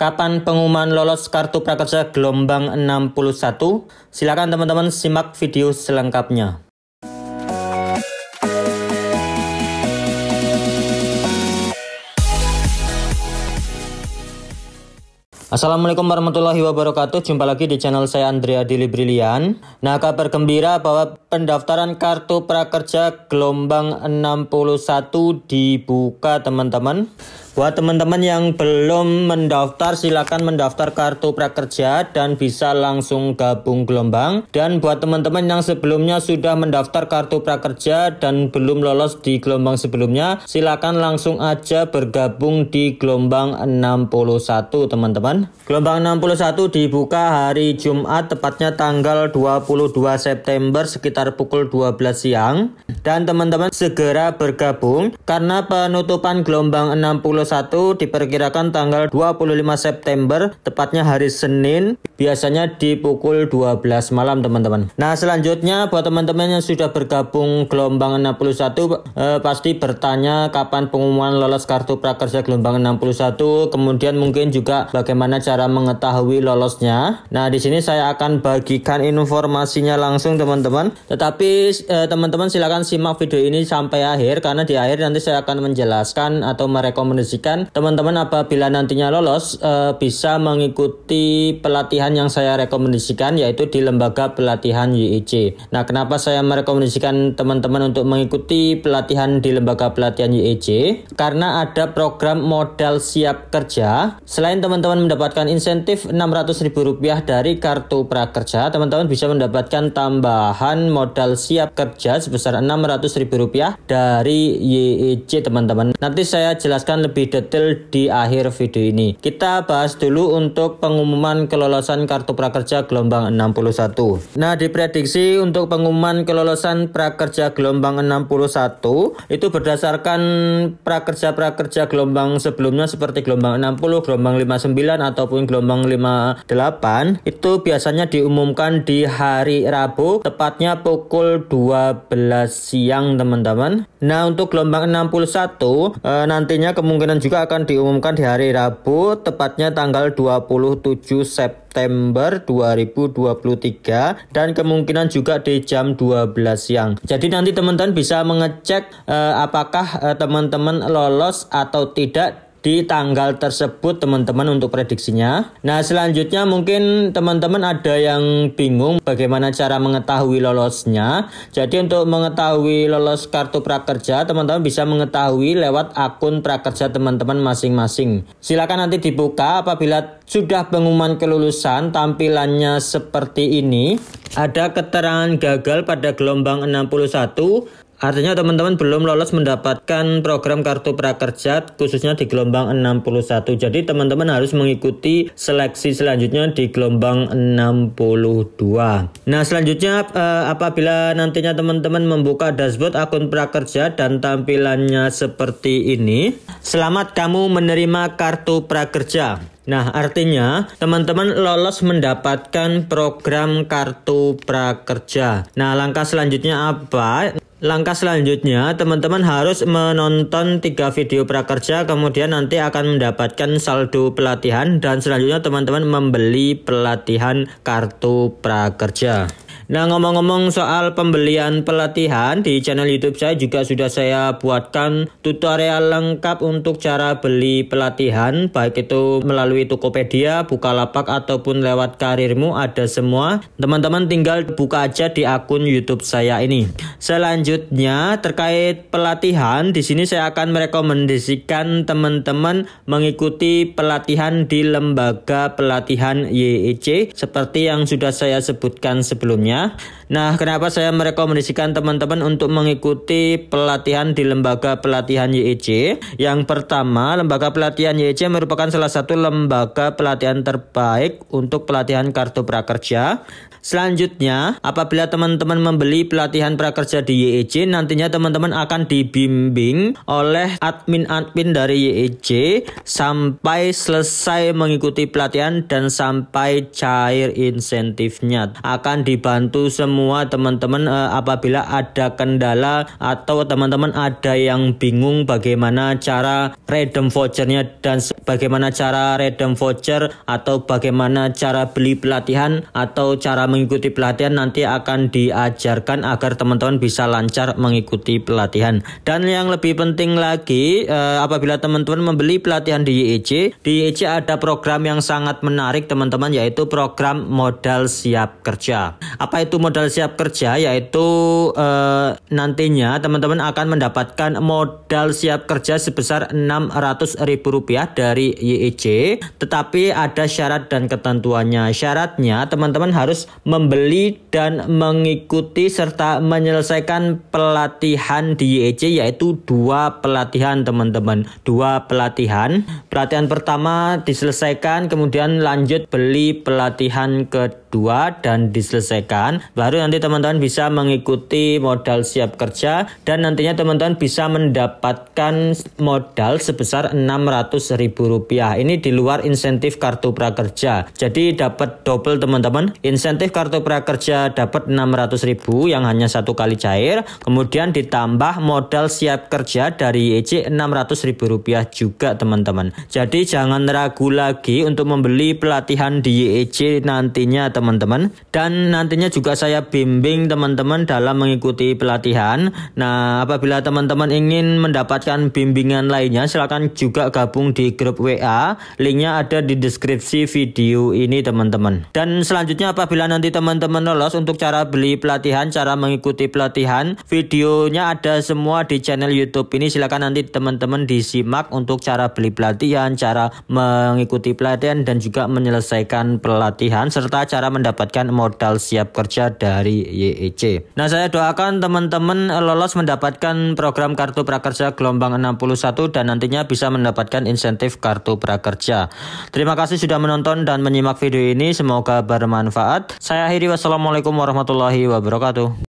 Kapan pengumuman lolos kartu prakerja gelombang 61? Silakan teman-teman simak video selengkapnya. Assalamualaikum warahmatullahi wabarakatuh. Jumpa lagi di channel saya Andrea Dili Brilian. Nah, kabar gembira bahwa pendaftaran kartu prakerja gelombang 61 dibuka, teman-teman. Buat teman-teman yang belum mendaftar, silakan mendaftar kartu prakerja dan bisa langsung gabung gelombang. Dan buat teman-teman yang sebelumnya sudah mendaftar kartu prakerja dan belum lolos di gelombang sebelumnya, silakan langsung aja bergabung di gelombang 61, teman-teman. Gelombang 61 dibuka hari Jumat, tepatnya tanggal 22 September sekitar pukul 12 siang. Dan teman-teman segera bergabung karena penutupan gelombang 60 diperkirakan tanggal 25 September, tepatnya hari Senin, biasanya di pukul 12 malam teman-teman. Nah selanjutnya buat teman-teman yang sudah bergabung gelombang 61, eh, pasti bertanya kapan pengumuman lolos kartu prakerja gelombang 61, kemudian mungkin juga bagaimana cara mengetahui lolosnya. Nah di sini saya akan bagikan informasinya langsung teman-teman. Tetapi eh, teman-teman eh, silakan simak video ini sampai akhir karena di akhir nanti saya akan menjelaskan atau merekomendasikan rekomendasikan teman-teman apabila nantinya lolos eh, bisa mengikuti pelatihan yang saya rekomendasikan yaitu di lembaga pelatihan YIC. Nah, kenapa saya merekomendasikan teman-teman untuk mengikuti pelatihan di lembaga pelatihan YIC? Karena ada program modal siap kerja. Selain teman-teman mendapatkan insentif Rp600.000 dari kartu prakerja, teman-teman bisa mendapatkan tambahan modal siap kerja sebesar Rp600.000 dari YIC, teman-teman. Nanti saya jelaskan lebih lebih detail di akhir video ini. Kita bahas dulu untuk pengumuman kelolosan kartu prakerja gelombang 61. Nah, diprediksi untuk pengumuman kelolosan prakerja gelombang 61 itu berdasarkan prakerja-prakerja gelombang sebelumnya seperti gelombang 60, gelombang 59 ataupun gelombang 58 itu biasanya diumumkan di hari Rabu tepatnya pukul 12 siang teman-teman. Nah, untuk gelombang 61 eh, nantinya kemungkinan kemungkinan juga akan diumumkan di hari Rabu, tepatnya tanggal 27 September 2023 dan kemungkinan juga di jam 12 siang. Jadi nanti teman-teman bisa mengecek eh, apakah eh, teman-teman eh, lolos atau tidak di tanggal tersebut teman-teman untuk prediksinya. Nah selanjutnya mungkin teman-teman ada yang bingung bagaimana cara mengetahui lolosnya. Jadi untuk mengetahui lolos kartu prakerja teman-teman bisa mengetahui lewat akun prakerja teman-teman masing-masing. Silakan nanti dibuka apabila sudah pengumuman kelulusan tampilannya seperti ini. Ada keterangan gagal pada gelombang 61 Artinya teman-teman belum lolos mendapatkan program kartu prakerja khususnya di gelombang 61. Jadi teman-teman harus mengikuti seleksi selanjutnya di gelombang 62. Nah, selanjutnya eh, apabila nantinya teman-teman membuka dashboard akun prakerja dan tampilannya seperti ini, selamat kamu menerima kartu prakerja. Nah, artinya teman-teman lolos mendapatkan program kartu prakerja. Nah, langkah selanjutnya apa? Langkah selanjutnya, teman-teman harus menonton tiga video prakerja, kemudian nanti akan mendapatkan saldo pelatihan, dan selanjutnya teman-teman membeli pelatihan kartu prakerja. Nah ngomong-ngomong soal pembelian pelatihan di channel YouTube saya juga sudah saya buatkan tutorial lengkap untuk cara beli pelatihan baik itu melalui Tokopedia, Bukalapak ataupun lewat karirmu ada semua. Teman-teman tinggal buka aja di akun YouTube saya ini. Selanjutnya terkait pelatihan di sini saya akan merekomendasikan teman-teman mengikuti pelatihan di lembaga pelatihan YEC seperti yang sudah saya sebutkan sebelumnya Nah, kenapa saya merekomendasikan teman-teman untuk mengikuti pelatihan di lembaga pelatihan YEC? Yang pertama, lembaga pelatihan YEC merupakan salah satu lembaga pelatihan terbaik untuk pelatihan kartu prakerja. Selanjutnya, apabila teman-teman membeli pelatihan prakerja di YEC, nantinya teman-teman akan dibimbing oleh admin-admin dari YEC sampai selesai mengikuti pelatihan dan sampai cair insentifnya. Akan dibantu membantu semua teman-teman uh, apabila ada kendala atau teman-teman ada yang bingung bagaimana cara redeem vouchernya dan bagaimana cara redeem voucher atau bagaimana cara beli pelatihan atau cara mengikuti pelatihan nanti akan diajarkan agar teman-teman bisa lancar mengikuti pelatihan dan yang lebih penting lagi uh, apabila teman-teman membeli pelatihan di YEC di YEC ada program yang sangat menarik teman-teman yaitu program modal siap kerja apa itu modal siap kerja yaitu e, nantinya teman-teman akan mendapatkan modal siap kerja sebesar Rp600.000 dari YEC tetapi ada syarat dan ketentuannya syaratnya teman-teman harus membeli dan mengikuti serta menyelesaikan pelatihan di YEC yaitu dua pelatihan teman-teman dua pelatihan pelatihan pertama diselesaikan kemudian lanjut beli pelatihan ke 2 dan diselesaikan. Baru nanti teman-teman bisa mengikuti modal siap kerja dan nantinya teman-teman bisa mendapatkan modal sebesar Rp600.000. Ini di luar insentif kartu prakerja. Jadi dapat double teman-teman. Insentif kartu prakerja dapat 600.000 yang hanya satu kali cair, kemudian ditambah modal siap kerja dari EC Rp600.000 juga teman-teman. Jadi jangan ragu lagi untuk membeli pelatihan di EC nantinya teman teman-teman dan nantinya juga saya bimbing teman-teman dalam mengikuti pelatihan nah apabila teman-teman ingin mendapatkan bimbingan lainnya silahkan juga gabung di grup WA linknya ada di deskripsi video ini teman-teman dan selanjutnya apabila nanti teman-teman lolos untuk cara beli pelatihan cara mengikuti pelatihan videonya ada semua di channel YouTube ini silahkan nanti teman-teman disimak untuk cara beli pelatihan cara mengikuti pelatihan dan juga menyelesaikan pelatihan serta cara mendapatkan modal siap kerja dari YEC. Nah, saya doakan teman-teman eh, lolos mendapatkan program kartu prakerja gelombang 61 dan nantinya bisa mendapatkan insentif kartu prakerja. Terima kasih sudah menonton dan menyimak video ini, semoga bermanfaat. Saya akhiri wassalamualaikum warahmatullahi wabarakatuh.